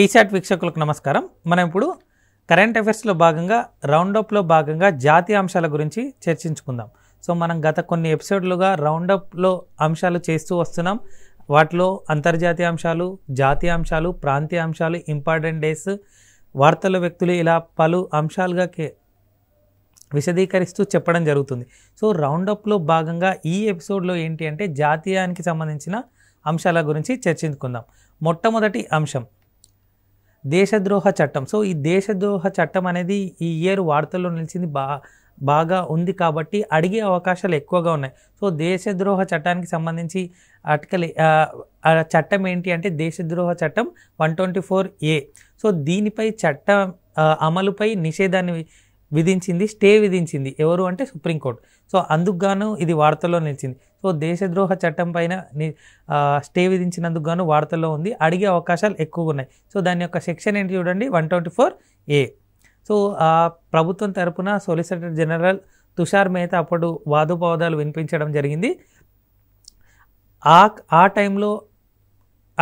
టీశాట్ వీక్షకులకు నమస్కారం మనం ఇప్పుడు కరెంట్ అఫైర్స్లో భాగంగా రౌండప్లో భాగంగా జాతీయ అంశాల గురించి చర్చించుకుందాం సో మనం గత కొన్ని ఎపిసోడ్లుగా రౌండప్లో అంశాలు చేస్తూ వస్తున్నాం వాటిలో అంతర్జాతీయ అంశాలు జాతీయ అంశాలు ప్రాంతీయ అంశాలు ఇంపార్టెంట్ డేస్ వార్తల వ్యక్తులు ఇలా పలు అంశాలుగా విశదీకరిస్తూ చెప్పడం జరుగుతుంది సో రౌండప్లో భాగంగా ఈ ఎపిసోడ్లో ఏంటి అంటే జాతీయానికి సంబంధించిన అంశాల గురించి చర్చించుకుందాం మొట్టమొదటి అంశం దేశద్రోహ చట్టం సో ఈ దేశద్రోహ చట్టం అనేది ఈ ఇయర్ వార్తల్లో నిలిచింది బా బాగా ఉంది కాబట్టి అడిగే అవకాశాలు ఎక్కువగా ఉన్నాయి సో దేశద్రోహ చట్టానికి సంబంధించి ఆర్టికల్ చట్టం ఏంటి అంటే దేశద్రోహ చట్టం one twenty four A so దీనిపై చట్టం అమలుపై నిషేధాన్ని విధించింది స్టే విధించింది ఎవరు అంటే సుప్రీంకోర్టు సో అందుకుగాను ఇది వార్తల్లో నిలిచింది సో దేశద్రోహ చట్టం పైన స్టే విధించినందుకు గాను వార్తల్లో ఉంది అడిగే అవకాశాలు ఎక్కువగా ఉన్నాయి సో దాని యొక్క సెక్షన్ ఏంటి చూడండి one twenty four A so ప్రభుత్వం తరపున సొలిసిటర్ జనరల్ తుషార్ మేత అప్పుడు వాదోపవాదాలు వినిపించడం జరిగింది ఆ ఆ టైంలో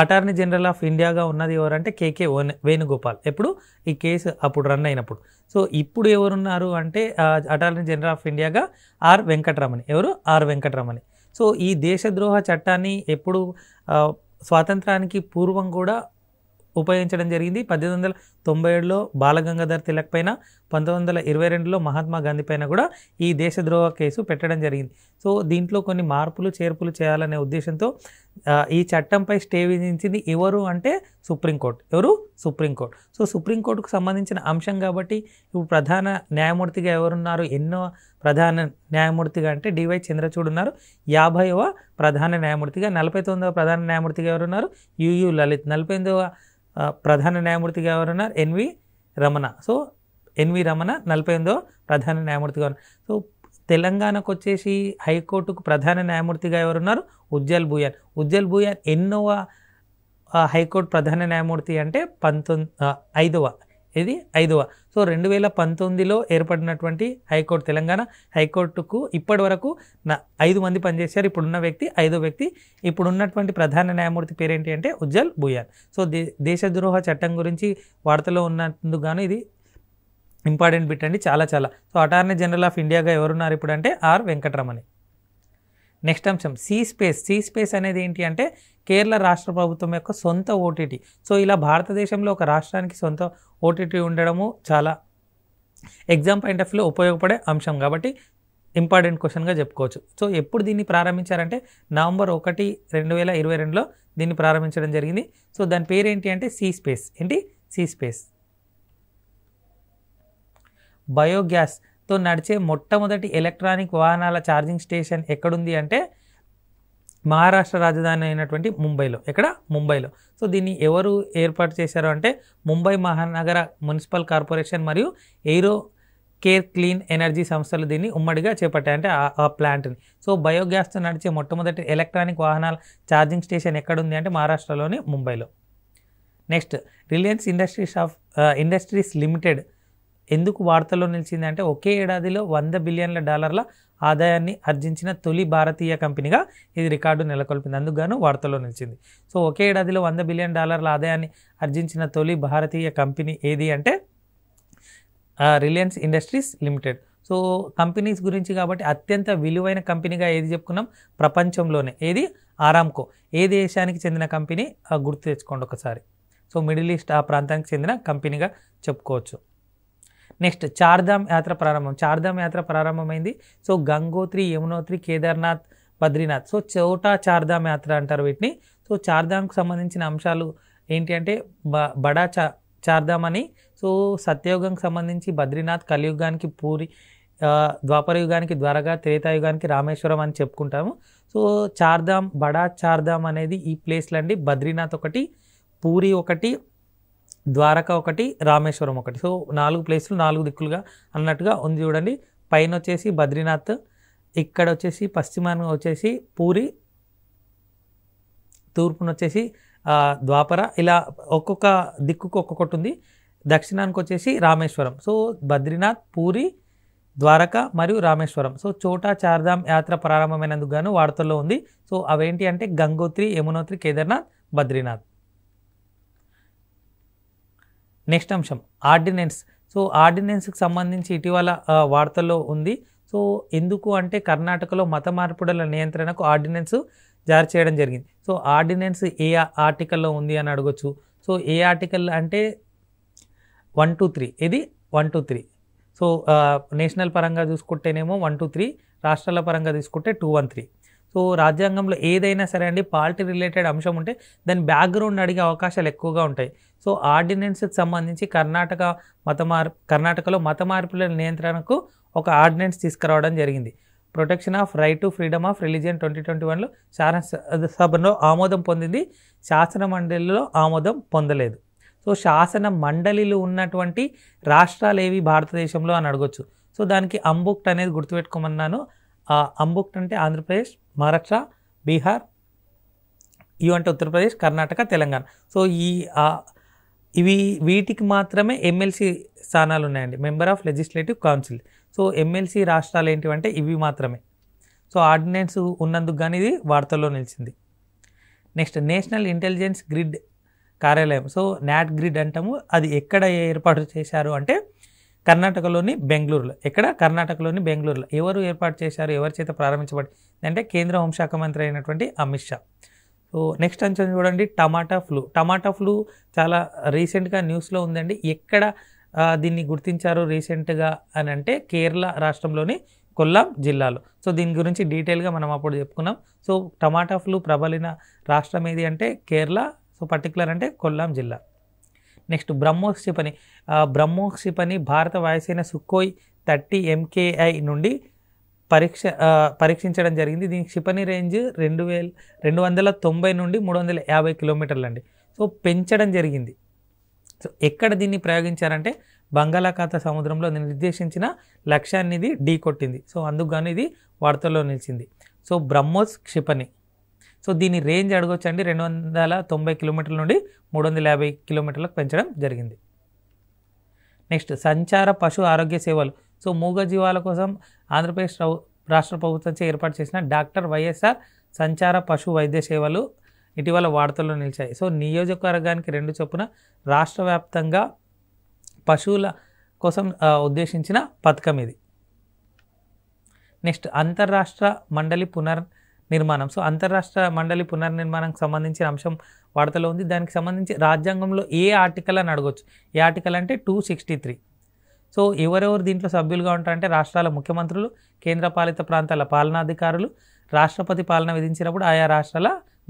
అటార్నీ జనరల్ ఆఫ్ ఇండియాగా ఉన్నది ఎవరంటే కేకే వేణుగోపాల్ ఎప్పుడు ఈ కేసు అప్పుడు రన్ అయినప్పుడు సో ఇప్పుడు ఎవరున్నారు అంటే అటార్నీ జనరల్ ఆఫ్ ఇండియాగా ఆర్ వెంకటరమణి ఎవరు ఆర్ వెంకటరమణి సో ఈ దేశద్రోహ చట్టాన్ని ఎప్పుడు స్వాతంత్రానికి పూర్వం కూడా ఉపయోగించడం జరిగింది పద్దెనిమిది వందల తొంభై ఏడులో బాలగంగాధర్ తిలక్ పైన పంతొమ్మిది వందల ఇరవై రెండులో మహాత్మా గాంధీ పైన కూడా ఈ దేశద్రోహ కేసు పెట్టడం జరిగింది సో దీంట్లో కొన్ని మార్పులు చేర్పులు చేయాలనే ఉద్దేశంతో ఈ చట్టంపై స్టే విధించింది ఎవరు అంటే సుప్రీంకోర్టు ఎవరు సుప్రీంకోర్టు సో సుప్రీంకోర్టుకు సంబంధించిన అంశం కాబట్టి ఇప్పుడు ప్రధాన న్యాయమూర్తిగా ఎవరున్నారు ఎన్నో ప్రధాన న్యాయమూర్తిగా అంటే డివై చంద్రచూడ్ ఉన్నారు యాభైవ ప్రధాన న్యాయమూర్తిగా నలభై తొమ్మిదవ ప్రధాన న్యాయమూర్తిగా ఎవరున్నారు యుయు లలిత్ నలభై ఎనిమిదవ ప్రధాన న్యాయమూర్తిగా ఎవరున్నారు N V Ramana so N V Ramana నలభై ఎనిమిదవ ప్రధాన న్యాయమూర్తిగా ఉన్నారు సో తెలంగాణకు వచ్చేసి హైకోర్టుకు ప్రధాన న్యాయమూర్తిగా ఎవరున్నారు ఉజ్జల్ భూయాన్ ఉజ్జల్ భూయాన్ ఎన్నోవ హైకోర్టు ప్రధాన న్యాయమూర్తి అంటే పంతొమ్మిది ఐదవ ఇది ఐదవ సో రెండు వేల పంతొమ్మిదిలో ఏర్పడినటువంటి హైకోర్టు తెలంగాణ హైకోర్టుకు ఇప్పటి వరకు నా ఐదు మంది పనిచేశారు ఇప్పుడున్న వ్యక్తి ఐదో వ్యక్తి ఇప్పుడున్నటువంటి ప్రధాన న్యాయమూర్తి పేరేంటి అంటే ఉజ్జల్ భూయాన్ సో దేశద్రోహ చట్టం గురించి వార్తలో ఉన్నందుకు గాను ఇది ఇంపార్టెంట్ బిట్ అండి చాలా చాలా సో అటార్నీ జనరల్ ఆఫ్ ఇండియాగా ఎవరున్నారు ఇప్పుడు అంటే ఆర్ వెంకటరమణి నెక్స్ట్ అంశం సీ స్పేస్ సీ స్పేస్ అనేది ఏంటి అంటే కేరళ రాష్ట్ర ప్రభుత్వం యొక్క సొంత ఓటీటీ సో ఇలా భారతదేశంలో ఒక రాష్ట్రానికి సొంత ఓటీటీ ఉండడము చాలా ఎగ్జామ్ పాయింట్ ఆఫ్ వ్యూలో ఉపయోగపడే అంశం కాబట్టి ఇంపార్టెంట్ క్వశ్చన్గా చెప్పుకోవచ్చు సో ఎప్పుడు దీన్ని ప్రారంభించారంటే నవంబర్ ఒకటి రెండు వేల ఇరవై రెండులో దీన్ని ప్రారంభించడం జరిగింది సో దాని పేరు ఏంటి అంటే సీ స్పేస్ ఏంటి సీ స్పేస్ బయోగ్యాస్తో నడిచే మొట్టమొదటి ఎలక్ట్రానిక్ వాహనాల ఛార్జింగ్ స్టేషన్ ఎక్కడుంది అంటే మహారాష్ట్ర రాజధాని అయినటువంటి ముంబైలో ఎక్కడ ముంబైలో సో దీన్ని ఎవరు ఏర్పాటు చేశారు అంటే ముంబై మహానగర మున్సిపల్ కార్పొరేషన్ మరియు ఎయిరో కేర్ క్లీన్ ఎనర్జీ సంస్థలు దీన్ని ఉమ్మడిగా చేపట్టాయి అంటే ఆ ప్లాంట్ని సో బయోగ్యాస్తో నడిచే మొట్టమొదటి ఎలక్ట్రానిక్ వాహనాల ఛార్జింగ్ స్టేషన్ ఎక్కడుంది అంటే మహారాష్ట్రలోని ముంబైలో next Reliance Industries of Industries Limited ఎందుకు వార్తల్లో నిలిచిందంటే ఒకే ఏడాదిలో వంద బిలియన్ల డాలర్ల ఆదాయాన్ని ఆర్జించిన తొలి భారతీయ కంపెనీగా ఇది రికార్డు నెలకొల్పింది అందుకుగాను వార్తల్లో నిలిచింది సో ఒకే ఏడాదిలో వంద బిలియన్ డాలర్ల ఆదాయాన్ని ఆర్జించిన తొలి భారతీయ కంపెనీ ఏది అంటే Reliance Industries Limited so companies గురించి కాబట్టి అత్యంత విలువైన కంపెనీగా ఏది చెప్పుకున్నాం ప్రపంచంలోనే ఏది ఆరామ్కో ఏ దేశానికి చెందిన కంపెనీ గుర్తు తెచ్చుకోండి ఒకసారి సో మిడిల్ ఈస్ట్ ఆ ప్రాంతానికి చెందిన కంపెనీగా చెప్పుకోవచ్చు నెక్స్ట్ చార్ధామ్ యాత్ర ప్రారంభం చార్ధామ్ యాత్ర ప్రారంభమైంది సో గంగోత్రి యమునోత్రి కేదార్నాథ్ బద్రీనాథ్ సో చోటా చార్ధామ్ యాత్ర అంటారు వీటిని సో చార్ధామ్కి సంబంధించిన అంశాలు ఏంటి అంటే బ బడా చా చార్ధామ్ అని సో సత్యయుగంకి సంబంధించి బద్రీనాథ్ కలియుగానికి పూరి ద్వాపర యుగానికి ద్వారగా త్రేతాయుగానికి రామేశ్వరం అని చెప్పుకుంటాము సో చార్ధామ్ బడా చార్ధామ్ అనేది ఈ ప్లేస్లు అండి బద్రీనాథ్ ఒకటి పూరి ఒకటి ద్వారక ఒకటి రామేశ్వరం ఒకటి సో నాలుగు ప్లేసులు నాలుగు దిక్కులుగా అన్నట్టుగా ఉంది చూడండి పైన వచ్చేసి బద్రీనాథ్ ఇక్కడ వచ్చేసి పశ్చిమాన వచ్చేసి పూరి తూర్పున వచ్చేసి ద్వాపర ఇలా ఒక్కొక్క దిక్కుకు ఒక్కొక్కటి ఉంది దక్షిణానికి వచ్చేసి రామేశ్వరం సో బద్రీనాథ్ పూరి ద్వారక మరియు రామేశ్వరం సో చోటా చార్ధామ్ యాత్ర ప్రారంభమైనందుకు గాను వార్తల్లో ఉంది సో అవేంటి అంటే గంగోత్రి యమునోత్రి కేదార్నాథ్ బద్రీనాథ్ నెక్స్ట్ అంశం ఆర్డినెన్స్ సో ఆర్డినెన్స్కి సంబంధించి ఇటీవల వార్తల్లో ఉంది సో ఎందుకు అంటే కర్ణాటకలో మత మార్పుడల నియంత్రణకు ఆర్డినెన్స్ జారీ చేయడం జరిగింది సో ఆర్డినెన్స్ ఏ ఆర్టికల్లో ఉంది అని అడగొచ్చు సో ఏ ఆర్టికల్ అంటే వన్ టూ త్రీ ఇది one two three so national పరంగా చూసుకుంటేనేమో వన్ టూ త్రీ రాష్ట్రాల పరంగా తీసుకుంటే టూ వన్ త్రీ సో రాజ్యాంగంలో ఏదైనా సరే అండి పాలిటీ రిలేటెడ్ అంశం ఉంటే దాని బ్యాక్గ్రౌండ్ అడిగే అవకాశాలు ఎక్కువగా ఉంటాయి సో ఆర్డినెన్స్కి సంబంధించి కర్ణాటక మత మార్పు కర్ణాటకలో మత మార్పుల నియంత్రణకు ఒక ఆర్డినెన్స్ తీసుకురావడం జరిగింది protection of right to freedom of religion twenty twenty వన్లో శాసనసభలో ఆమోదం పొందింది శాసన మండలిలో ఆమోదం పొందలేదు సో శాసన మండలిలు ఉన్నటువంటి రాష్ట్రాలు ఏవి భారతదేశంలో అని అడగొచ్చు సో దానికి అంబుక్ట్ అనేది గుర్తుపెట్టుకోమన్నాను అంబుక్ట్ అంటే ఆంధ్రప్రదేశ్ మహారాష్ట్ర బీహార్ ఇవి అంటే ఉత్తరప్రదేశ్ కర్ణాటక తెలంగాణ సో ఈ ఇవి వీటికి మాత్రమే ఎమ్మెల్సీ స్థానాలు ఉన్నాయండి member of legislative council so MLC రాష్ట్రాలు ఏంటివంటే ఇవి మాత్రమే సో ఆర్డినెన్స్ ఉన్నందుకు కానీ ఇది వార్తల్లో నిలిచింది నెక్స్ట్ నేషనల్ ఇంటెలిజెన్స్ గ్రిడ్ కార్యాలయం సో నాట్ గ్రిడ్ అంటాము అది ఎక్కడ ఏర్పాటు చేశారు అంటే కర్ణాటకలోని బెంగళూరులో ఎక్కడ కర్ణాటకలోని బెంగళూరులో ఎవరు ఏర్పాటు చేశారు ఎవరి చేత ప్రారంభించబడి అంటే కేంద్ర హోంశాఖ మంత్రి అయినటువంటి అమిత్ షా సో నెక్స్ట్ అంచం చూడండి టమాటా ఫ్లూ టమాటా ఫ్లూ చాలా రీసెంట్గా న్యూస్లో ఉందండి ఎక్కడ దీన్ని గుర్తించారు రీసెంట్గా అని అంటే కేరళ రాష్ట్రంలోని కొల్లాం జిల్లాలో సో దీని గురించి డీటెయిల్గా మనం అప్పుడు చెప్పుకున్నాం సో టమాటా ఫ్లూ ప్రబలిన రాష్ట్రం ఏది అంటే కేరళ సో పర్టికులర్ అంటే కొల్లాం జిల్లా నెక్స్ట్ బ్రహ్మోస్ క్షిపణి బ్రహ్మో క్షిపణి భారత వాయుసేన సుఖోయ్ థర్టీ ఎంకేఐ నుండి పరీక్ష పరీక్షించడం జరిగింది దీని క్షిపణి రేంజ్ రెండు వేల రెండు వందల తొంభై నుండి మూడు వందల యాభై కిలోమీటర్లు అండి సో పెంచడం జరిగింది సో ఎక్కడ దీన్ని ప్రయోగించారంటే బంగాళాఖాత సముద్రంలో నిర్దేశించిన లక్ష్యాన్ని ఇది కొట్టింది సో అందుకు గాను ఇది వార్తల్లో నిలిచింది సో బ్రహ్మోస్ క్షిపణి సో దీని రేంజ్ అడగొచ్చండి రెండు వందల తొంభై కిలోమీటర్ల నుండి మూడు వందల యాభై కిలోమీటర్లకు పెంచడం జరిగింది నెక్స్ట్ సంచార పశు ఆరోగ్య సేవలు సో మూగజీవాల కోసం ఆంధ్రప్రదేశ్ రాష్ట్ర ప్రభుత్వంచే ఏర్పాటు చేసిన డాక్టర్ వైఎస్ఆర్ సంచార పశు వైద్య సేవలు ఇటీవల వార్తల్లో నిలిచాయి సో నియోజకవర్గానికి రెండు చొప్పున రాష్ట్ర వ్యాప్తంగా పశువుల కోసం ఉద్దేశించిన పథకం ఇది నెక్స్ట్ అంతర్రాష్ట్ర మండలి పునర్ నిర్మాణం సో అంతరాష్ట్ర మండలి పునర్నిర్మాణంకి సంబంధించిన అంశం వార్తలో ఉంది దానికి సంబంధించి రాజ్యాంగంలో ఏ ఆర్టికల్ అని అడగొచ్చు ఏ ఆర్టికల్ అంటే టూ సిక్స్టీ త్రీ సో ఎవరెవరు దీంట్లో సభ్యులుగా ఉంటారంటే రాష్ట్రాల ముఖ్యమంత్రులు కేంద్రపాలిత ప్రాంతాల పాలనాధికారులు రాష్ట్రపతి పాలన విధించినప్పుడు ఆయా రాష్ట్రాల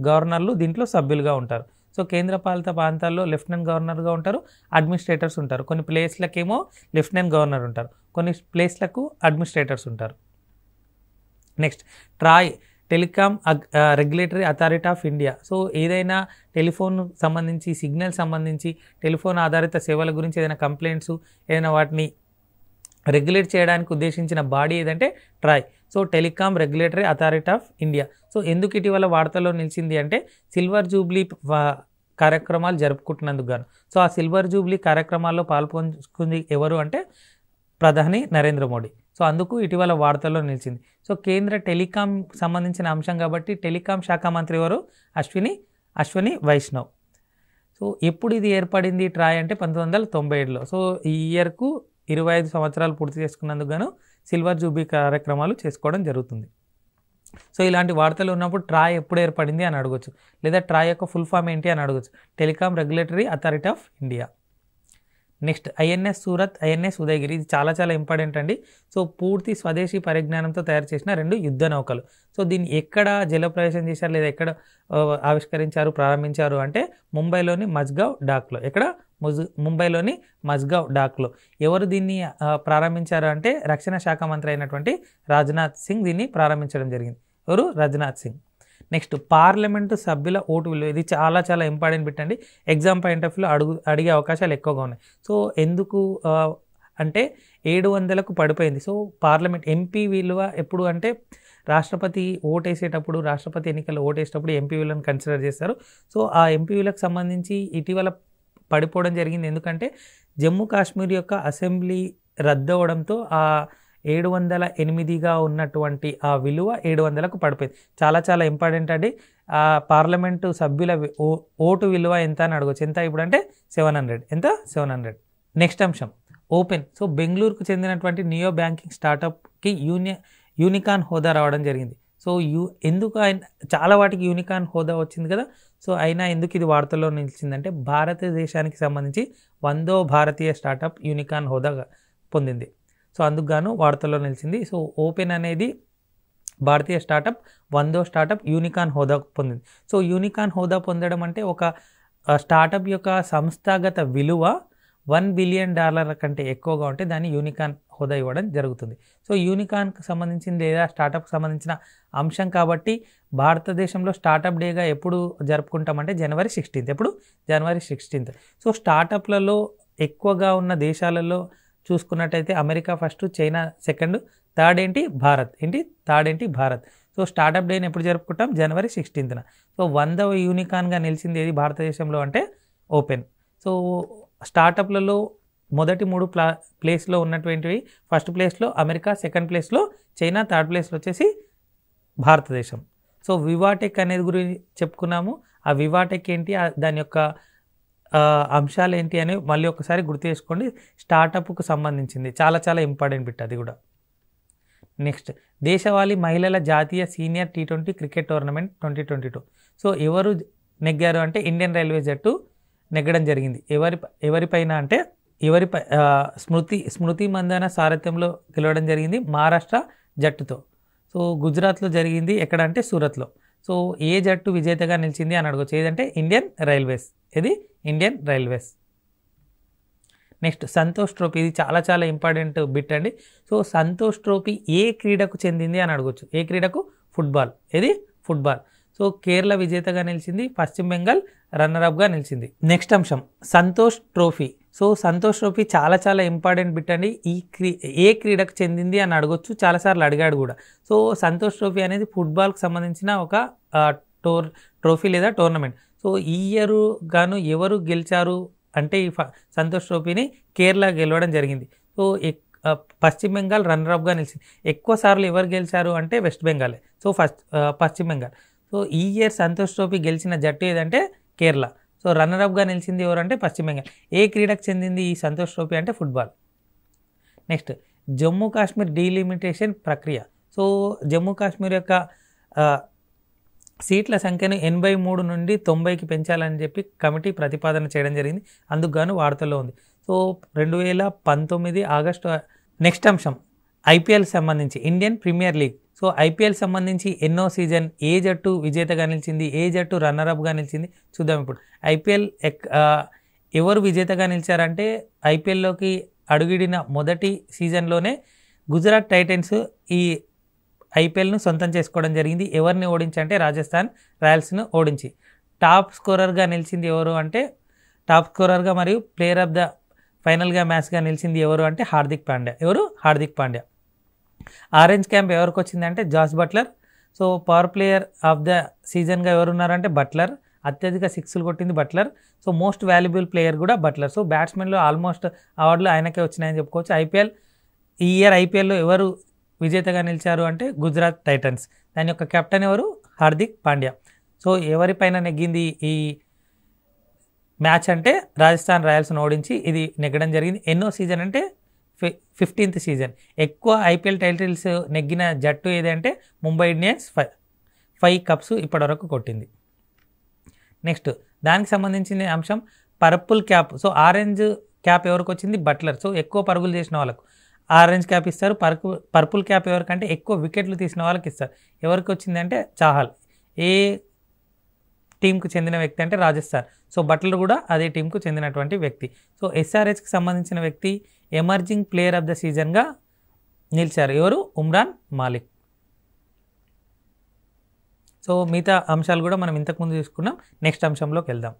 గవర్నర్లు దీంట్లో సభ్యులుగా ఉంటారు సో కేంద్రపాలిత ప్రాంతాల్లో లెఫ్టినెంట్ గవర్నర్గా ఉంటారు అడ్మినిస్ట్రేటర్స్ ఉంటారు కొన్ని ప్లేస్లకేమో లెఫ్టినెంట్ గవర్నర్ ఉంటారు కొన్ని ప్లేస్లకు అడ్మినిస్ట్రేటర్స్ ఉంటారు next TRAI telecom regulatory authority of India so ఏదైనా టెలిఫోన్ సంబంధించి సిగ్నల్ సంబంధించి టెలిఫోన్ ఆధారిత సేవల గురించి ఏదైనా కంప్లైంట్స్ ఏదైనా వాటిని రెగ్యులేట్ చేయడానికి ఉద్దేశించిన బాడీ ఏదంటే TRAI so telecom regulatory authority of India so ఎందుకు ఇటీవల వార్తల్లో నిలిచింది అంటే సిల్వర్ జూబ్లీ కార్యక్రమాలు జరుపుకుంటున్నందుకు గాను సో ఆ సిల్వర్ జూబ్లీ కార్యక్రమాల్లో పాల్పంచుకుంది ఎవరు అంటే ప్రధాని నరేంద్ర మోడీ సో అందుకు ఇటీవల వార్తల్లో నిలిచింది సో కేంద్ర టెలికాం సంబంధించిన అంశం కాబట్టి టెలికాం శాఖ మంత్రి వారు అశ్విని అశ్విని వైష్ణవ్ సో ఎప్పుడు ఇది ఏర్పడింది ట్రాయ్ అంటే పంతొమ్మిది వందల తొంభై ఏడులో సో ఈ ఇయర్కు ఇరవై ఐదు సంవత్సరాలు పూర్తి చేసుకున్నందుకు గాను సిల్వర్ జూబీ కార్యక్రమాలు చేసుకోవడం జరుగుతుంది సో ఇలాంటి వార్తలు ఉన్నప్పుడు ట్రాయ్ ఎప్పుడు ఏర్పడింది అని అడగచ్చు లేదా ట్రాయ్ యొక్క ఫుల్ ఫామ్ ఏంటి అని అడగచ్చు telecom regulatory authority of India next INS Surat INS Udaygiri ఇది చాలా చాలా ఇంపార్టెంట్ అండి సో పూర్తి స్వదేశీ పరిజ్ఞానంతో తయారు చేసిన రెండు యుద్ధ నౌకలు సో దీన్ని ఎక్కడ జలప్రవేశం చేశారు లేదా ఎక్కడ ఆవిష్కరించారు ప్రారంభించారు అంటే ముంబైలోని మజ్గావ్ డాక్లో ఎక్కడ ముజ్ ముంబైలోని మజ్గావ్ డాక్లో ఎవరు దీన్ని ప్రారంభించారు అంటే రక్షణ శాఖ మంత్రి అయినటువంటి రాజ్నాథ్ సింగ్ దీన్ని ప్రారంభించడం జరిగింది ఎవరు రాజ్నాథ్ సింగ్ నెక్స్ట్ పార్లమెంటు సభ్యుల ఓటు విలువ ఇది చాలా చాలా ఇంపార్టెంట్ పెట్టండి ఎగ్జామ్ పాయింట్ ఆఫ్ వ్యూలో అడుగు అడిగే అవకాశాలు ఎక్కువగా ఉన్నాయి సో ఎందుకు అంటే ఏడు వందలకు పడిపోయింది సో పార్లమెంట్ ఎంపీ విలువ ఎప్పుడు అంటే రాష్ట్రపతి ఓటేసేటప్పుడు రాష్ట్రపతి ఎన్నికలు ఓటేసేటప్పుడు ఎంపీ విలువను కన్సిడర్ చేస్తారు సో ఆ ఎంపీ విలువకు సంబంధించి ఇటీవల పడిపోవడం జరిగింది ఎందుకంటే జమ్మూ కాశ్మీర్ యొక్క అసెంబ్లీ రద్దవడంతో ఆ ఏడు వందల ఎనిమిదిగా ఉన్నటువంటి ఆ విలువ ఏడు వందలకు పడిపోయింది చాలా చాలా ఇంపార్టెంట్ అండి ఆ పార్లమెంటు సభ్యుల ఓటు విలువ ఎంత అని అడగచ్చు ఎంత ఇప్పుడు అంటే సెవెన్ హండ్రెడ్ ఎంత సెవెన్ హండ్రెడ్ నెక్స్ట్ అంశం ఓపెన్ సో బెంగళూరుకు చెందినటువంటి నియో బ్యాంకింగ్ స్టార్టప్కి యూని యూనికాన్ హోదా రావడం జరిగింది సో యూ ఎందుకు ఆయన చాలా వాటికి యూనికాన్ హోదా వచ్చింది కదా సో అయినా ఎందుకు ఇది వార్తల్లో నిలిచిందంటే భారతదేశానికి సంబంధించి వందో భారతీయ స్టార్టప్ యూనికాన్ హోదా పొందింది సో అందుకుగాను వార్తల్లో నిలిచింది సో ఓపెన్ అనేది భారతీయ స్టార్టప్ వందో స్టార్టప్ యూనికాన్ హోదా పొందింది సో యూనికాన్ హోదా పొందడం అంటే ఒక స్టార్టప్ యొక్క సంస్థాగత విలువ వన్ బిలియన్ డాలర్ల కంటే ఎక్కువగా ఉంటే దాన్ని యూనికాన్ హోదా ఇవ్వడం జరుగుతుంది సో యూనికాన్కి సంబంధించిన లేదా స్టార్టప్కి సంబంధించిన అంశం కాబట్టి భారతదేశంలో స్టార్టప్ డేగా ఎప్పుడు జరుపుకుంటామంటే జనవరి సిక్స్టీన్త్ ఎప్పుడు జనవరి సిక్స్టీన్త్ సో స్టార్టప్లలో ఎక్కువగా ఉన్న దేశాలలో చూసుకున్నట్టయితే America first China second third ఏంటి భారత్ ఏంటి థర్డ్ ఏంటి భారత్ సో స్టార్టప్ డేని ఎప్పుడు జరుపుకుంటాం జనవరి సిక్స్టీన్త్న సో వందవ యూనికాన్గా నిలిచింది ఏది భారతదేశంలో అంటే ఓపెన్ సో స్టార్టప్లలో మొదటి మూడు ప్లా ప్లేస్లో ఉన్నటువంటివి ఫస్ట్ ప్లేస్లో అమెరికా సెకండ్ ప్లేస్లో చైనా థర్డ్ ప్లేస్లో వచ్చేసి భారతదేశం సో వివాటెక్ అనేది గురించి చెప్పుకున్నాము ఆ వివాటెక్ ఏంటి దాని యొక్క అంశాలు ఏంటి అని మళ్ళీ ఒకసారి గుర్తు చేసుకోండి స్టార్టప్కు సంబంధించింది చాలా చాలా ఇంపార్టెంట్ బిట్ అది కూడా నెక్స్ట్ దేశవాళీ మహిళల జాతీయ senior T twenty cricket tournament twenty twenty two so ఎవరు నెగ్గారు అంటే ఇండియన్ రైల్వే జట్టు నెగ్గడం జరిగింది ఎవరి ఎవరిపైన అంటే ఎవరిపై స్మృతి స్మృతి మందన సారథ్యంలో గెలవడం జరిగింది మహారాష్ట్ర జట్టుతో సో గుజరాత్లో జరిగింది ఎక్కడ అంటే సూరత్లో సో ఏ జట్టు విజేతగా నిలిచింది అని అడగచ్చు ఏదంటే ఇండియన్ రైల్వేస్ ఇది Indian Railways next Santosh trophy ఇది చాలా చాలా ఇంపార్టెంట్ బిట్ అండి సో సంతోష్ ట్రోఫీ ఏ క్రీడకు చెందింది అని అడగొచ్చు ఏ క్రీడకు ఫుట్బాల్ ఇది ఫుట్బాల్ సో కేరళ విజేతగా నిలిచింది పశ్చిమ బెంగాల్ రన్నరప్గా నిలిచింది నెక్స్ట్ అంశం Santosh trophy so Santosh trophy చాలా చాలా ఇంపార్టెంట్ బిట్ అండి ఈ క్రీ ఏ క్రీడకు చెందింది అని అడగొచ్చు చాలాసార్లు అడిగాడు కూడా సో సంతోష్ ట్రోఫీ అనేది ఫుట్బాల్కి సంబంధించిన ఒక టోర్ ట్రోఫీ లేదా టోర్నమెంట్ సో ఈ ఇయర్ గాను ఎవరు గెలిచారు అంటే ఈ సంతోష్ ట్రోఫీని కేరళ గెలవడం జరిగింది సో పశ్చిమ బెంగాల్ రన్నర్ అప్గా నిలిచింది ఎక్కువ సార్లు ఎవరు గెలిచారు అంటే వెస్ట్ బెంగాలే సో ఫస్ట్ పశ్చిమ బెంగాల్ సో ఈ ఇయర్ సంతోష్ ట్రోఫీ గెలిచిన జట్టు ఏదంటే కేరళ సో రన్నర్ అప్గా నిలిచింది ఎవరంటే పశ్చిమ బెంగాల్ ఏ క్రీడకు చెందింది ఈ సంతోష్ ట్రోఫీ అంటే football next Jammu Kashmir delimitation ప్రక్రియ సో జమ్మూ కాశ్మీర్ యొక్క సీట్ల సంఖ్యను ఎనభై మూడు నుండి తొంభైకి పెంచాలని చెప్పి కమిటీ ప్రతిపాదన చేయడం జరిగింది అందుకు గాను వార్తల్లో ఉంది సో రెండు వేల పంతొమ్మిది ఆగస్టు నెక్స్ట్ అంశం ఐపీఎల్ సంబంధించి Indian premier league so IPL సంబంధించి ఎన్నో సీజన్ ఏ జట్టు విజేతగా నిలిచింది ఏ జట్టు అప్గా నిలిచింది చూద్దాం ఇప్పుడు ఐపీఎల్ ఎవరు విజేతగా నిలిచారంటే ఐపీఎల్లోకి అడుగిడిన మొదటి సీజన్లోనే గుజరాత్ టైటన్స్ ఈ ఐపీఎల్ను సొంతం చేసుకోవడం జరిగింది ఎవరిని ఓడించంటే రాజస్థాన్ రాయల్స్ను ఓడించి టాప్ స్కోరర్గా నిలిచింది ఎవరు అంటే టాప్ స్కోరర్గా మరియు ప్లేయర్ ఆఫ్ ద ఫైనల్గా మ్యాచ్గా నిలిచింది ఎవరు అంటే హార్దిక్ పాండ్యా ఎవరు హార్దిక్ పాండ్యా ఆరెంజ్ క్యాంప్ ఎవరికి వచ్చిందంటే Jos Buttler so power player of the సీజన్గా ఎవరున్నారంటే బట్లర్ అత్యధిక సిక్స్లు కొట్టింది Buttler so most valuable player కూడా బట్లర్ సో బ్యాట్స్మెన్లో ఆల్మోస్ట్ అవార్డులు ఆయనకే వచ్చినాయని చెప్పుకోవచ్చు ఐపీఎల్ ఈ ఇయర్ ఐపీఎల్లో ఎవరు విజేతగా నిలిచారు అంటే గుజరాత్ టైటన్స్ దాని యొక్క కెప్టెన్ ఎవరు హార్దిక్ పాండ్యా సో ఎవరిపైన నెగ్గింది ఈ మ్యాచ్ అంటే రాజస్థాన్ రాయల్స్ను ఓడించి ఇది నెగ్గడం జరిగింది ఎన్నో సీజన్ అంటే ఫి ఫిఫ్టీన్త్ సీజన్ ఎక్కువ ఐపీఎల్ టైటిల్స్ నెగ్గిన జట్టు ఏదంటే Mumbai Indians five five cups ఇప్పటివరకు కొట్టింది నెక్స్ట్ దానికి సంబంధించిన అంశం purple cap so orange cap ఎవరికి వచ్చింది బట్లర్ సో ఎక్కువ పరుగులు చేసిన వాళ్ళకు ఆరెంజ్ క్యాప్ ఇస్తారు పర్పు పర్పుల్ క్యాప్ ఎవరికంటే ఎక్కువ వికెట్లు తీసిన వాళ్ళకి ఇస్తారు ఎవరికి వచ్చిందంటే చాహల్ ఏ టీంకు చెందిన వ్యక్తి అంటే రాజస్థాన్ సో బట్లర్ కూడా అదే టీంకు చెందినటువంటి వ్యక్తి సో ఎస్ఆర్హెచ్కి సంబంధించిన వ్యక్తి ఎమర్జింగ్ ప్లేయర్ ఆఫ్ ద సీజన్గా నిలిచారు ఎవరు ఉమ్రాన్ మాలిక్ సో మిగతా అంశాలు కూడా మనం ఇంతకుముందు చూసుకున్నాం నెక్స్ట్ అంశంలోకి వెళ్దాం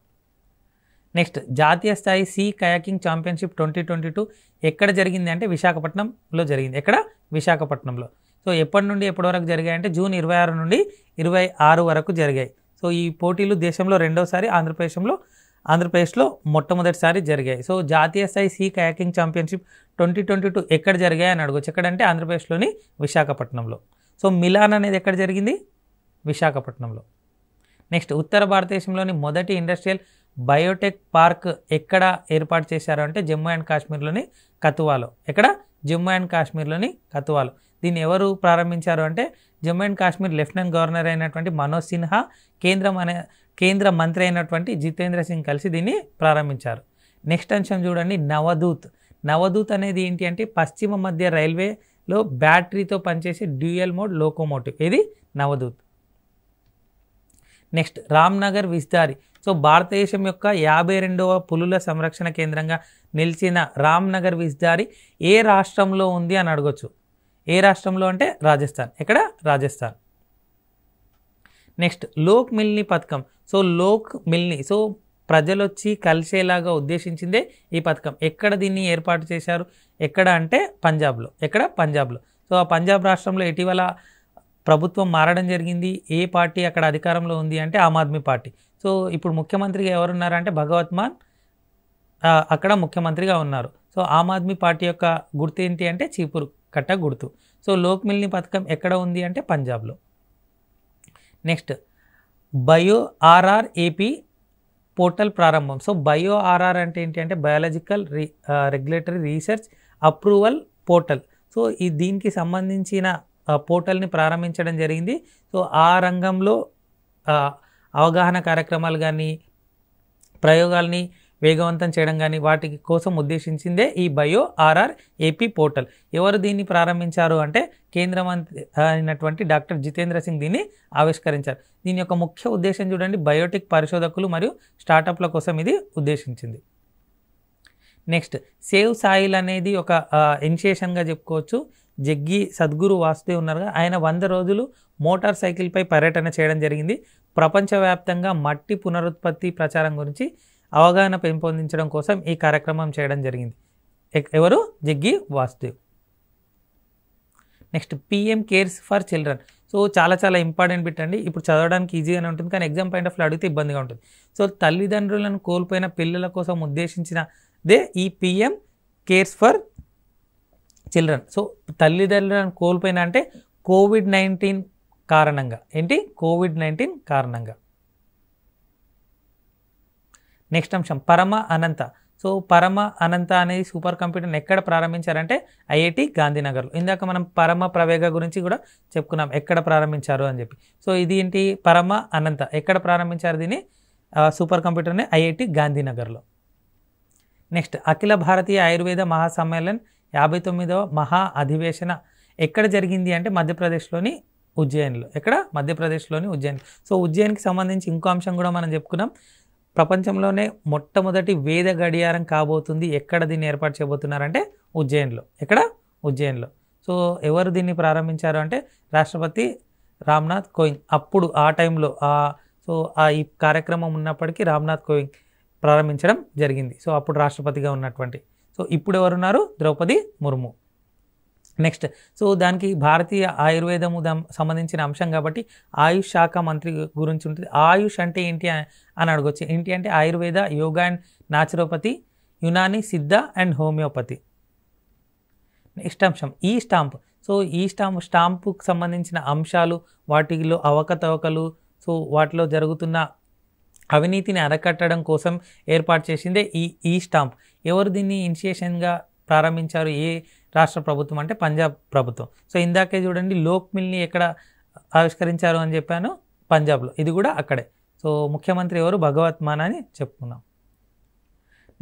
నెక్స్ట్ జాతీయ స్థాయి sea kayaking championship twenty twenty two ఎక్కడ జరిగింది అంటే విశాఖపట్నంలో జరిగింది ఎక్కడ విశాఖపట్నంలో సో ఎప్పటి నుండి ఎప్పటి వరకు జరిగాయంటే జూన్ ఇరవై ఆరు నుండి ఇరవై ఆరు వరకు జరిగాయి సో ఈ పోటీలు దేశంలో రెండోసారి ఆంధ్రప్రదేశ్లో ఆంధ్రప్రదేశ్లో మొట్టమొదటిసారి జరిగాయి సో జాతీయ స్థాయి sea kayaking championship twenty twenty two ఎక్కడ జరిగాయి అని అడగచ్చు ఎక్కడంటే ఆంధ్రప్రదేశ్లోని విశాఖపట్నంలో సో మిలాన్ అనేది ఎక్కడ జరిగింది విశాఖపట్నంలో నెక్స్ట్ ఉత్తర భారతదేశంలోని మొదటి ఇండస్ట్రియల్ బయోటెక్ పార్క్ ఎక్కడ ఏర్పాటు చేశారు అంటే జమ్మూ అండ్ కాశ్మీర్లోని కతువాలో ఎక్కడ జమ్మూ అండ్ కాశ్మీర్లోని కతువాలో దీన్ని ఎవరు ప్రారంభించారు అంటే Jammu and Kashmir lieutenant governor అయినటువంటి మనోజ్ సిన్హా కేంద్రం అనే కేంద్ర మంత్రి అయినటువంటి జితేంద్ర సింగ్ కలిసి దీన్ని ప్రారంభించారు నెక్స్ట్ అంశం చూడండి నవదూత్ నవదూత్ అనేది ఏంటి అంటే పశ్చిమ మధ్య రైల్వేలో బ్యాటరీతో పనిచేసే డ్యూయల్ మోడ్ లోకోమోటివ్ ఇది నవదూత్ నెక్స్ట్ రామ్నగర్ విస్తారి సో భారతదేశం యొక్క యాభై రెండవ పులుల సంరక్షణ కేంద్రంగా నిలిచిన రామ్నగర్ విస్దారి ఏ రాష్ట్రంలో ఉంది అని అడగొచ్చు ఏ రాష్ట్రంలో అంటే రాజస్థాన్ ఎక్కడ రాజస్థాన్ నెక్స్ట్ లోక్ మిల్ని పథకం సో లోక్ మిల్ని సో ప్రజలు వచ్చి కలిసేలాగా ఉద్దేశించిందే ఈ పథకం ఎక్కడ దీన్ని ఏర్పాటు చేశారు ఎక్కడ అంటే పంజాబ్లో ఎక్కడ పంజాబ్లో సో ఆ పంజాబ్ రాష్ట్రంలో ఇటీవల ప్రభుత్వం మారడం జరిగింది ఏ పార్టీ అక్కడ అధికారంలో ఉంది అంటే ఆమ్ ఆద్మీ పార్టీ సో ఇప్పుడు ముఖ్యమంత్రిగా ఉన్నారంటే భగవత్ మాన్ అక్కడ ముఖ్యమంత్రిగా ఉన్నారు సో ఆమ్ ఆద్మీ పార్టీ యొక్క గుర్తు ఏంటి అంటే చీపురు కట్ట గుర్తు సో లోక్ మిల్ని పథకం ఎక్కడ ఉంది అంటే పంజాబ్లో next bio RR AP portal ప్రారంభం సో బయో ఆర్ఆర్ అంటే ఏంటి అంటే biological regulatory research approval portal so ఈ దీనికి సంబంధించిన పోర్టల్ని ప్రారంభించడం జరిగింది సో ఆ రంగంలో అవగాహన కార్యక్రమాలు కానీ ప్రయోగాల్ని వేగవంతం చేయడం కానీ వాటి కోసం ఉద్దేశించిందే ఈ బయో ఆర్ఆర్ ఏపీ పోర్టల్ ఎవరు దీన్ని ప్రారంభించారు అంటే కేంద్ర మంత్రి అయినటువంటి డాక్టర్ జితేంద్ర సింగ్ దీన్ని ఆవిష్కరించారు దీని యొక్క ముఖ్య ఉద్దేశం చూడండి బయోటెక్ పరిశోధకులు మరియు స్టార్టప్ల కోసం ఇది ఉద్దేశించింది నెక్స్ట్ సేవ్ సాయిల్ అనేది ఒక ఇనిషియేషన్గా చెప్పుకోవచ్చు జగ్గి సద్గురు వాసుదేవ్ ఉన్నారుగా ఆయన వంద రోజులు మోటార్ సైకిల్పై పర్యటన చేయడం జరిగింది ప్రపంచవ్యాప్తంగా మట్టి పునరుత్పత్తి ప్రచారం గురించి అవగాహన పెంపొందించడం కోసం ఈ కార్యక్రమం చేయడం జరిగింది ఎవరు Jaggi Vasudev next PM CARES for children so చాలా చాలా ఇంపార్టెంట్ బిట్ అండి ఇప్పుడు చదవడానికి ఈజీగానే ఉంటుంది కానీ ఎగ్జామ్ పాయింట్ ఆఫ్లో అడిగితే ఇబ్బందిగా ఉంటుంది సో తల్లిదండ్రులను కోల్పోయిన పిల్లల కోసం ఉద్దేశించినదే ఈ PM CARES for children so తల్లిదండ్రులను కోల్పోయిన అంటే కోవిడ్ నైన్టీన్ కారణంగా ఏంటి కోవిడ్ నైన్టీన్ కారణంగా నెక్స్ట్ అంశం పరమ అనంత సో పరమ అనంత అనేది సూపర్ కంప్యూటర్ని ఎక్కడ ప్రారంభించారంటే ఐఐటి గాంధీనగర్లో ఇందాక మనం పరమ ప్రవేగ గురించి కూడా చెప్పుకున్నాం ఎక్కడ ప్రారంభించారు అని చెప్పి సో ఇది ఏంటి పరమ అనంత ఎక్కడ ప్రారంభించారు దీన్ని సూపర్ కంప్యూటర్ని ఐఐటి గాంధీనగర్లో నెక్స్ట్ అఖిల భారతీయ ఆయుర్వేద మహాసమ్మేళన్ యాభై తొమ్మిదవ మహా అధివేశన ఎక్కడ జరిగింది అంటే మధ్యప్రదేశ్లోని ఉజ్జయిన్లో ఎక్కడ మధ్యప్రదేశ్లోని ఉజ్జయిన్ సో ఉజ్జయిన్కి సంబంధించి ఇంకో అంశం కూడా మనం చెప్పుకున్నాం ప్రపంచంలోనే మొట్టమొదటి వేద గడియారం కాబోతుంది ఎక్కడ దీన్ని ఏర్పాటు చేయబోతున్నారంటే ఉజ్జయిన్లో ఎక్కడ ఉజ్జయిన్లో సో ఎవరు దీన్ని ప్రారంభించారు అంటే రాష్ట్రపతి రామ్నాథ్ కోవింద్ అప్పుడు ఆ టైంలో ఆ సో ఆ ఈ కార్యక్రమం ఉన్నప్పటికీ రామ్నాథ్ కోవింద్ ప్రారంభించడం జరిగింది సో అప్పుడు రాష్ట్రపతిగా ఉన్నటువంటి సో ఇప్పుడు ఎవరున్నారు ద్రౌపది ముర్ము నెక్స్ట్ సో దానికి భారతీయ ఆయుర్వేదము సంబంధించిన అంశం కాబట్టి ఆయుష్ శాఖ మంత్రి గురించి ఉంటుంది ఆయుష్ అంటే ఏంటి అని అడగొచ్చు ఏంటి అంటే Ayurveda yoga and naturopathy Unani Siddha and homeopathy next అంశం ఈ స్టాంప్ సో ఈ స్టాంప్ స్టాంపుకు సంబంధించిన అంశాలు వాటిలో అవకతవకలు సో వాటిలో జరుగుతున్న అవినీతిని అరకట్టడం కోసం ఏర్పాటు చేసిందే ఈ ఈ స్టాంప్ ఎవరు దీన్ని ఇనిషియేషన్గా ప్రారంభించారు ఏ రాష్ట్ర ప్రభుత్వం అంటే పంజాబ్ ప్రభుత్వం సో ఇందాకే చూడండి లోక్ మిల్ని ఎక్కడ ఆవిష్కరించారు అని చెప్పాను పంజాబ్లో ఇది కూడా అక్కడే సో ముఖ్యమంత్రి ఎవరు భగవత్ మాన్ అని చెప్పుకున్నాం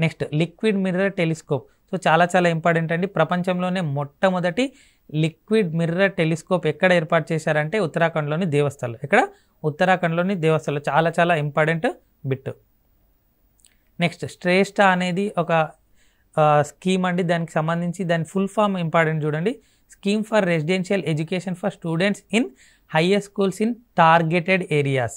next liquid mirror telescope so చాలా చాలా ఇంపార్టెంట్ అండి ప్రపంచంలోనే మొట్టమొదటి లిక్విడ్ మిర్రర్ టెలిస్కోప్ ఎక్కడ ఏర్పాటు చేశారంటే ఉత్తరాఖండ్లోని దేవస్థలు ఇక్కడ ఉత్తరాఖండ్లోని దేవస్థలు చాలా చాలా ఇంపార్టెంట్ బిట్ నెక్స్ట్ శ్రేష్ట అనేది ఒక స్కీమ్ అండి దానికి సంబంధించి దాని ఫుల్ ఫామ్ ఇంపార్టెంట్ చూడండి scheme for residential education for students in higher schools in targeted areas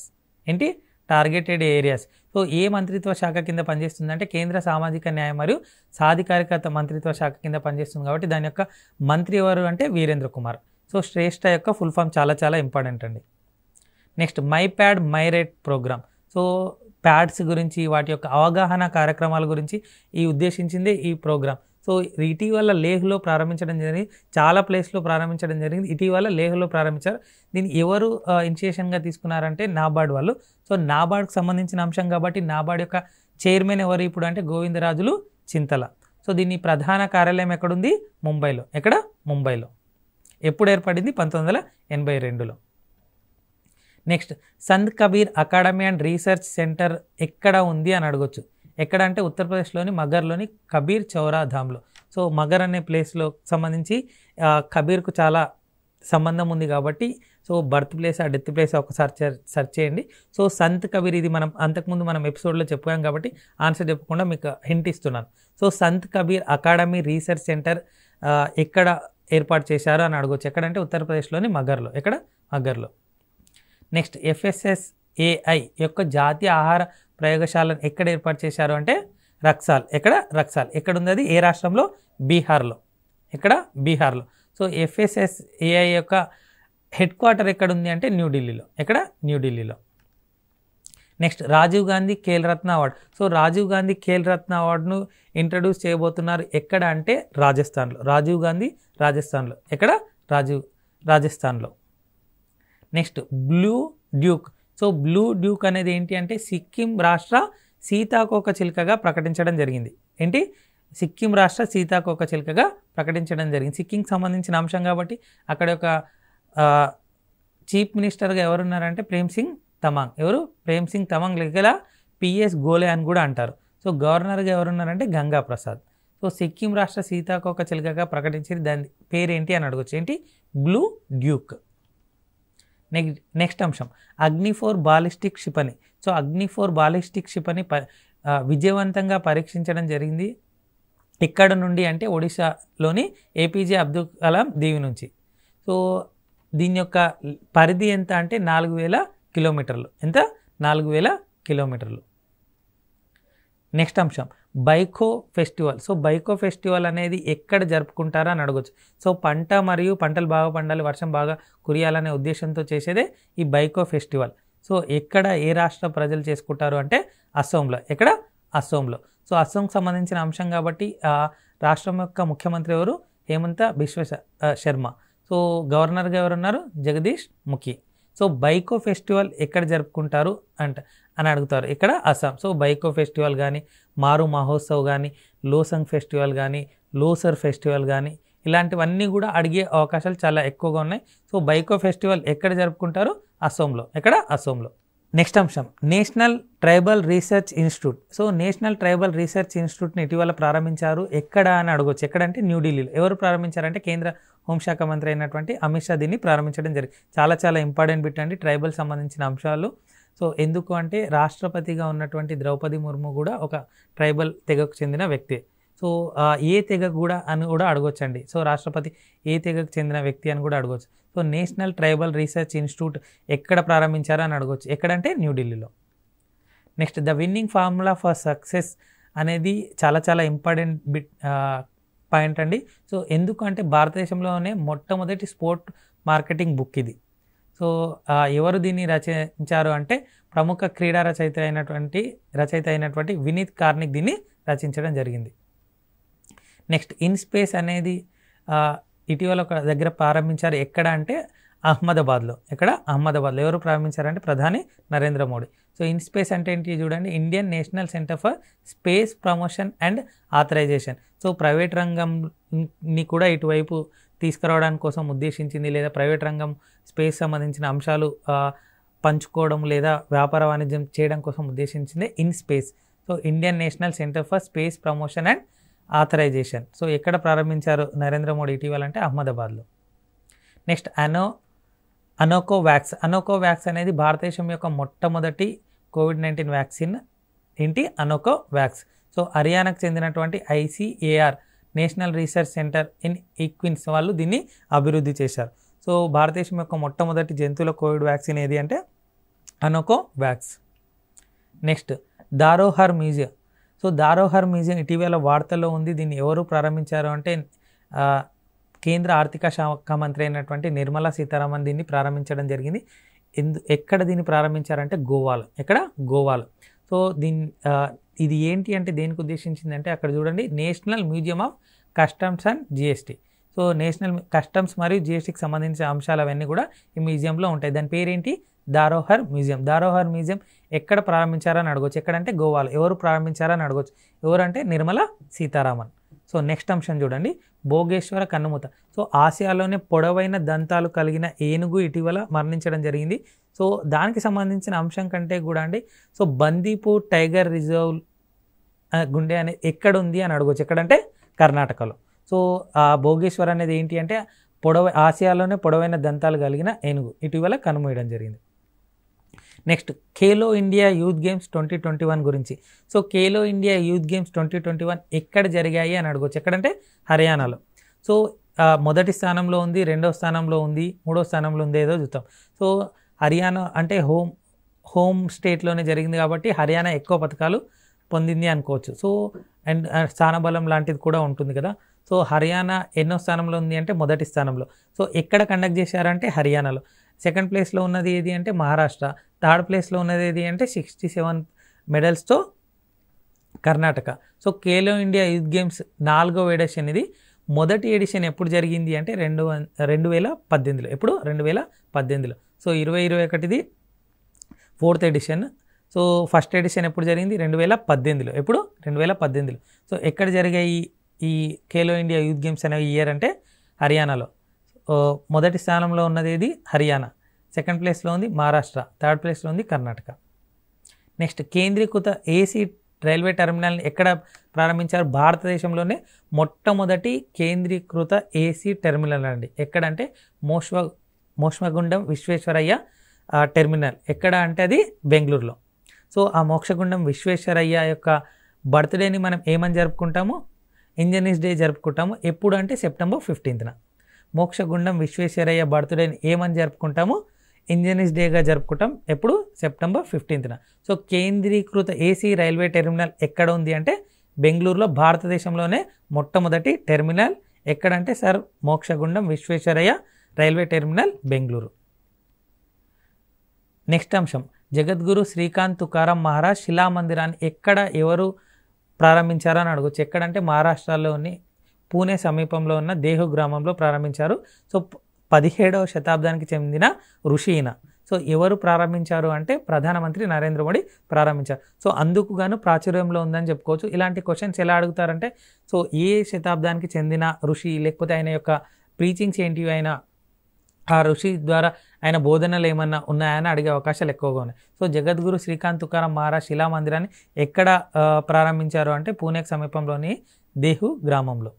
ఏంటి టార్గెటెడ్ ఏరియాస్ సో ఏ మంత్రిత్వ శాఖ కింద పనిచేస్తుందంటే కేంద్ర సామాజిక న్యాయం మరియు సాధికారికత మంత్రిత్వ శాఖ కింద పనిచేస్తుంది కాబట్టి దాని యొక్క మంత్రి ఎవరు అంటే వీరేంద్ర కుమార్ సో శ్రేష్ఠ యొక్క ఫుల్ ఫామ్ చాలా చాలా ఇంపార్టెంట్ అండి next my pad my right program so pads గురించి వాటి యొక్క అవగాహన కార్యక్రమాల గురించి ఈ ఉద్దేశించిందే ఈ ప్రోగ్రామ్ సో ఇటీవల లేహ్లో ప్రారంభించడం జరిగింది చాలా ప్లేస్లో ప్రారంభించడం జరిగింది ఇటీవల లేహ్లో ప్రారంభించారు దీన్ని ఎవరు ఇనిషియేషన్గా తీసుకున్నారంటే నాబార్డ్ వాళ్ళు సో నాబార్డ్కి సంబంధించిన అంశం కాబట్టి నాబార్డ్ యొక్క చైర్మన్ ఎవరు ఇప్పుడు అంటే గోవిందరాజులు చింతల సో దీని ప్రధాన కార్యాలయం ఎక్కడుంది ముంబైలో ఎక్కడ ముంబైలో ఎప్పుడు ఏర్పడింది పంతొమ్మిది వందల ఎనభై రెండులో next Sant Kabir academy and research centre ఎక్కడ ఉంది అని అడగొచ్చు ఎక్కడ అంటే ఉత్తరప్రదేశ్లోని మగర్లోని కబీర్ చౌరా ధామ్లో సో మగర్ అనే ప్లేస్లో సంబంధించి కబీర్కు చాలా సంబంధం ఉంది కాబట్టి సో బర్త్ ప్లేస్ ఆ డెత్ ప్లేస్ ఒకసారి సెర్చ్ చేయండి సో సంత్ కబీర్ ఇది మనం అంతకుముందు మనం ఎపిసోడ్లో చెప్పుకోం కాబట్టి ఆన్సర్ చెప్పకుండా మీకు హింట్ ఇస్తున్నాను so Sant Kabir academy research centre ఎక్కడ ఏర్పాటు చేశారు అని అడగవచ్చు ఎక్కడంటే ఉత్తరప్రదేశ్లోని మగర్లో ఎక్కడ మగర్లో నెక్స్ట్ ఎఫ్ఎస్ఎస్ఏఐ యొక్క జాతీయ ఆహార ప్రయోగశాలను ఎక్కడ ఏర్పాటు చేశారు అంటే రక్సాల్ ఎక్కడ రక్సాల్ ఎక్కడ ఉంది అది ఏ రాష్ట్రంలో బీహార్లో ఎక్కడ బీహార్లో సో ఎఫ్ఎస్ఎస్ఏఐ యొక్క హెడ్ క్వార్టర్ ఎక్కడ ఉంది అంటే న్యూఢిల్లీలో ఎక్కడ న్యూఢిల్లీలో next Rajiv Gandhi Khel Ratna award so Rajiv Gandhi Khel Ratna అవార్డును ఇంట్రడ్యూస్ చేయబోతున్నారు ఎక్కడ అంటే రాజస్థాన్లో రాజీవ్ గాంధీ రాజస్థాన్లో ఎక్కడ రాజీవ్ రాజస్థాన్లో next blue duke so blue duke అనేది ఏంటి అంటే సిక్కిం రాష్ట్ర సీతాకోక చిలుకగా ప్రకటించడం జరిగింది ఏంటి సిక్కిం రాష్ట్ర సీతాకోక చిలుకగా ప్రకటించడం జరిగింది సిక్కింకి సంబంధించిన అంశం కాబట్టి అక్కడ ఒక చీఫ్ మినిస్టర్గా ఎవరున్నారంటే ప్రేమ్ సింగ్ తమాంగ్ ఎవరు ప్రేమ్ సింగ్ తమాంగ్ లెక్కల పిఎస్ గోలే అని కూడా అంటారు సో గవర్నర్గా ఎవరున్నారంటే గంగా ప్రసాద్ సో సిక్కిం రాష్ట్ర సీతాకోక చిలుకగా ప్రకటించింది దాని పేరేంటి అని అడగచ్చు ఏంటి బ్లూ డ్యూక్ నెక్స్ట్ నెక్స్ట్ అంశం అగ్ని ఫోర్ బాలిస్టిక్ క్షిపణి సో అగ్ని ఫోర్ బాలిస్టిక్ క్షిపణి ప విజయవంతంగా పరీక్షించడం జరిగింది ఇక్కడ నుండి అంటే ఒడిశాలోని ఏపీజే అబ్దుల్ కలాం దీవి నుంచి సో దీని యొక్క పరిధి ఎంత అంటే నాలుగు వేల కిలోమీటర్లు ఎంత నాలుగు వేల కిలోమీటర్లు నెక్స్ట్ అంశం Baikho festival so Baikho festival అనేది ఎక్కడ జరుపుకుంటారా అని అడగచ్చు సో పంట మరియు పంటలు బాగా పండాలి వర్షం బాగా కురియాలనే ఉద్దేశంతో చేసేదే ఈ బైకో ఫెస్టివల్ సో ఎక్కడ ఏ రాష్ట్ర ప్రజలు చేసుకుంటారు అంటే అస్సోంలో ఎక్కడ అస్సోంలో సో అస్సోంకి సంబంధించిన అంశం కాబట్టి రాష్ట్రం యొక్క ముఖ్యమంత్రి ఎవరు హేమంత బిశ్వ శర్మ సో గవర్నర్గా ఎవరున్నారు జగదీష్ ముఖి సో బైకో ఫెస్టివల్ ఎక్కడ జరుపుకుంటారు అంట అని అడుగుతారు ఇక్కడ అస్సాం సో బైకో ఫెస్టివల్ కానీ మారు మహోత్సవ్ కానీ లోసంగ్ ఫెస్టివల్ కానీ లోసర్ ఫెస్టివల్ కానీ ఇలాంటివన్నీ కూడా అడిగే అవకాశాలు చాలా ఎక్కువగా ఉన్నాయి సో బైకో ఫెస్టివల్ ఎక్కడ జరుపుకుంటారు అస్సోంలో ఎక్కడ అస్సోంలో నెక్స్ట్ అంశం national tribal research institute so national tribal research ఇన్స్టిట్యూట్ని ఇటీవల ప్రారంభించారు ఎక్కడ అని అడగవచ్చు ఎక్కడంటే న్యూఢిల్లీలో ఎవరు ప్రారంభించారంటే కేంద్ర హోంశాఖ మంత్రి అయినటువంటి అమిత్ షా దీన్ని ప్రారంభించడం జరిగింది చాలా చాలా ఇంపార్టెంట్ బిట్ అండి ట్రైబల్ సంబంధించిన అంశాలు సో ఎందుకు అంటే రాష్ట్రపతిగా ఉన్నటువంటి ద్రౌపది ముర్ము కూడా ఒక ట్రైబల్ తెగకు చెందిన వ్యక్తి సో ఏ తెగ కూడా అని కూడా అడగొచ్చండి సో రాష్ట్రపతి ఏ తెగకు చెందిన వ్యక్తి అని కూడా అడగొచ్చు so national tribal research institute ఎక్కడ ప్రారంభించారో అని అడగొచ్చు ఎక్కడంటే న్యూఢిల్లీలో next the winning formula for success అనేది చాలా చాలా ఇంపార్టెంట్ పాయింట్ అండి సో ఎందుకంటే భారతదేశంలోనే మొట్టమొదటి స్పోర్ట్ మార్కెటింగ్ బుక్ ఇది సో ఎవరు దీన్ని రచించారు అంటే ప్రముఖ క్రీడా రచయిత అయినటువంటి రచయిత అయినటువంటి వినీత్ కార్నిక్ దీన్ని రచించడం జరిగింది నెక్స్ట్ ఇన్ స్పేస్ అనేది ఇటీవల ఒక దగ్గర ప్రారంభించారు ఎక్కడ అంటే అహ్మదాబాద్లో ఎక్కడ అహ్మదాబాద్లో ఎవరు ప్రారంభించారంటే ప్రధాని Narendra Modi so IN space అంటే ఏంటి చూడండి Indian national centre for space promotion and authorisation so private రంగంని కూడా ఇటువైపు తీసుకురావడానికి కోసం ఉద్దేశించింది లేదా ప్రైవేట్ రంగం స్పేస్ సంబంధించిన అంశాలు పంచుకోవడం లేదా వ్యాపార వాణిజ్యం చేయడం కోసం ఉద్దేశించింది IN space so Indian national centre for space promotion and authorisation so ఎక్కడ ప్రారంభించారు నరేంద్ర మోడీ ఇటీవల అంటే అహ్మదాబాద్లో నెక్స్ట్ అనో అనోకో వ్యాక్స్ అనోకో వ్యాక్స్ అనేది భారతదేశం యొక్క మొట్టమొదటి కోవిడ్ నైన్టీన్ వ్యాక్సిన్ ఏంటి అనోకో వ్యాక్స్ సో హర్యానాకు చెందినటువంటి ICAR national research centre in equines వాళ్ళు దీన్ని అభివృద్ధి చేశారు సో భారతదేశం యొక్క మొట్టమొదటి జంతువుల కోవిడ్ వ్యాక్సిన్ ఏది అంటే Anocovax next Dharohar museum so Dharohar museum ఇటీవల వార్తల్లో ఉంది దీన్ని ఎవరు ప్రారంభించారు అంటే కేంద్ర ఆర్థిక శాఖ మంత్రి అయినటువంటి నిర్మలా సీతారామన్ దీన్ని ప్రారంభించడం జరిగింది ఎందు ఎక్కడ దీన్ని ప్రారంభించారంటే గోవాలో ఎక్కడ గోవాలో సో దీని ఇది ఏంటి అంటే దేనికి ఉద్దేశించిందంటే అక్కడ చూడండి national museum of customs and GST so national customs మరియు జిఎస్టీకి సంబంధించిన అంశాలు అవన్నీ కూడా ఈ మ్యూజియంలో ఉంటాయి దాని పేరేంటి దారోహర్ మ్యూజియం దారోహర్ మ్యూజియం ఎక్కడ ప్రారంభించారని అడగవచ్చు ఎక్కడంటే గోవాలో ఎవరు ప్రారంభించారని అడగవచ్చు ఎవరంటే నిర్మల సీతారామన్ సో నెక్స్ట్ అంశం చూడండి భోగేశ్వర కన్నుమూత సో ఆసియాలోనే పొడవైన దంతాలు కలిగిన ఏనుగు ఇటీవల మరణించడం జరిగింది సో దానికి సంబంధించిన అంశం కంటే కూడా అండి సో బందీపూర్ టైగర్ రిజర్వ్ గుండె అనేది ఎక్కడ ఉంది అని అడగవచ్చు ఎక్కడంటే కర్ణాటకలో సో ఆ భోగేశ్వర్ అనేది ఏంటి అంటే పొడవ ఆసియాలోనే పొడవైన దంతాలు కలిగిన ఏనుగు ఇటీవల కనుమూయడం జరిగింది next Khelo India youth games twenty twenty one గురించి so Khelo India youth games twenty twenty one ఎక్కడ జరిగాయి అని అడగవచ్చు ఎక్కడంటే హర్యానాలో సో మొదటి స్థానంలో ఉంది రెండో స్థానంలో ఉంది మూడో స్థానంలో ఉంది ఏదో చూద్దాం సో హర్యానా అంటే హోమ్ హోమ్ స్టేట్లోనే జరిగింది కాబట్టి హర్యానా ఎక్కువ పథకాలు పొందింది అనుకోవచ్చు సో అండ్ స్థానబలం లాంటిది కూడా ఉంటుంది కదా సో హర్యానా ఎన్నో స్థానంలో ఉంది అంటే మొదటి స్థానంలో సో ఎక్కడ కండక్ట్ చేశారంటే హర్యానాలో సెకండ్ ప్లేస్లో ఉన్నది ఏది అంటే మహారాష్ట్ర థర్డ్ ప్లేస్లో ఉన్నది ఏది అంటే సిక్స్టీ సెవెన్ మెడల్స్తో Karnataka so Khelo India youth games నాలుగో ఎడిషన్ ఇది మొదటి ఎడిషన్ ఎప్పుడు జరిగింది అంటే రెండు రెండు వేల పద్దెనిమిదిలో ఎప్పుడు రెండు వేల పద్దెనిమిదిలో సో ఇరవై ఇరవై ఒకటిది fourth edition so first edition ఎప్పుడు జరిగింది రెండు వేల పద్దెనిమిదిలో ఎప్పుడు రెండు వేల పద్దెనిమిదిలో సో ఎక్కడ జరిగాయి ఈ ఖేలో ఇండియా యూత్ గేమ్స్ అనేవి ఇయర్ అంటే హర్యానాలో మొదటి స్థానంలో ఉన్నది ఏది హర్యానా సెకండ్ ప్లేస్లో ఉంది మహారాష్ట్ర థర్డ్ ప్లేస్లో ఉంది కర్ణాటక నెక్స్ట్ కేంద్రీకృత ఏసీ రైల్వే టెర్మినల్ని ఎక్కడ ప్రారంభించారు భారతదేశంలోనే మొట్టమొదటి కేంద్రీకృత ఏసీ టెర్మినల్ అండి ఎక్కడంటే మోష్వ మోష్మగుండం విశ్వేశ్వరయ్య టెర్మినల్ ఎక్కడ అంటే అది బెంగళూరులో సో ఆ మోక్షగుండం విశ్వేశ్వరయ్య యొక్క బర్త్డేని మనం ఏమని జరుపుకుంటాము ఇంజనీర్స్ డే జరుపుకుంటాము ఎప్పుడు అంటే సెప్టెంబర్ ఫిఫ్టీన్త్న మోక్షగుండం విశ్వేశ్వరయ్య బర్త్డేని ఏమని జరుపుకుంటాము ఇంజనీర్స్ డేగా జరుపుకుంటాం ఎప్పుడు సెప్టెంబర్ ఫిఫ్టీన్త్న సో కేంద్రీకృత ఏసీ రైల్వే టెర్మినల్ ఎక్కడ ఉంది అంటే బెంగళూరులో భారతదేశంలోనే మొట్టమొదటి టెర్మినల్ ఎక్కడంటే sir Mokshagundam Visvesvaraya railway terminal Bengaluru next అంశం జగద్గురు శ్రీకాంత్ తుకారాం మహారాజ్ శిలామందిరాన్ని ఎక్కడ ఎవరు ప్రారంభించారని అడగచ్చు ఎక్కడంటే మహారాష్ట్రలోని పూణే సమీపంలో ఉన్న దేహు గ్రామంలో ప్రారంభించారు సో పదిహేడవ శతాబ్దానికి చెందిన ఋషియిన సో ఎవరు ప్రారంభించారు అంటే ప్రధానమంత్రి నరేంద్ర మోడీ ప్రారంభించారు సో అందుకు గాను ప్రాచుర్యంలో ఉందని చెప్పుకోవచ్చు ఇలాంటి క్వశ్చన్స్ ఎలా అడుగుతారంటే సో ఏ శతాబ్దానికి చెందిన ఋషి లేకపోతే ఆయన యొక్క ప్రీచింగ్స్ ఏంటి ఆయన ఆ ఋషి ద్వారా ఆయన బోధనలు ఏమన్నా ఉన్నాయని అడిగే అవకాశాలు ఎక్కువగా ఉన్నాయి సో జగద్గురు శ్రీకాంత్ తుకారం మహారాజ్ శిలా మందిరాన్ని ఎక్కడ ప్రారంభించారు అంటే పూణేకి సమీపంలోని దేహు గ్రామంలో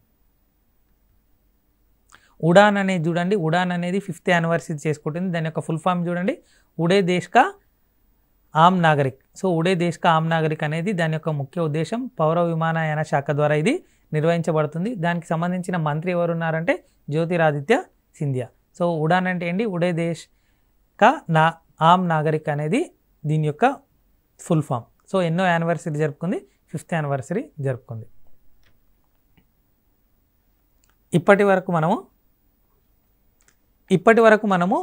ఉడాన్ అనేది చూడండి ఉడాన్ అనేది ఫిఫ్త్ యానివర్సరీ చేసుకుంటుంది దాని యొక్క ఫుల్ ఫామ్ చూడండి ఉడే దేశ్కా ఆమ్ నాగరిక్ సో ఉడే దేశ్కా ఆమ్ నాగరిక్ అనేది దాని యొక్క ముఖ్య ఉద్దేశం పౌర విమానయాన శాఖ ద్వారా ఇది నిర్వహించబడుతుంది దానికి సంబంధించిన మంత్రి ఎవరు ఉన్నారంటే జ్యోతిరాదిత్య సింధియా సో ఉడాన్ అంటే ఏంటి ఉడే దేశ్ కా నా ఆమ్ నాగరిక్ అనేది దీని యొక్క ఫుల్ ఫామ్ సో ఎన్నో యానివర్సరీ జరుపుకుంది ఫిఫ్త్ యానివర్సరీ జరుపుకుంది ఇప్పటి వరకు మనము ఇప్పటి వరకు మనము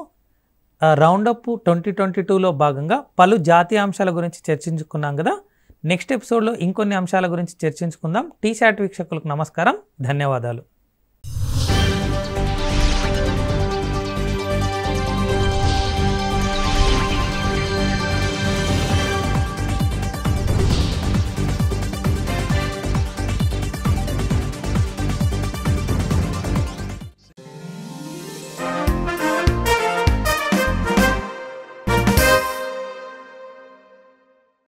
రౌండప్ ట్వంటీ ట్వంటీ టూలో భాగంగా పలు జాతీయ అంశాల గురించి చర్చించుకున్నాం కదా నెక్స్ట్ ఎపిసోడ్లో ఇంకొన్ని అంశాల గురించి చర్చించుకుందాం టీ శాట్ వీక్షకులకు నమస్కారం ధన్యవాదాలు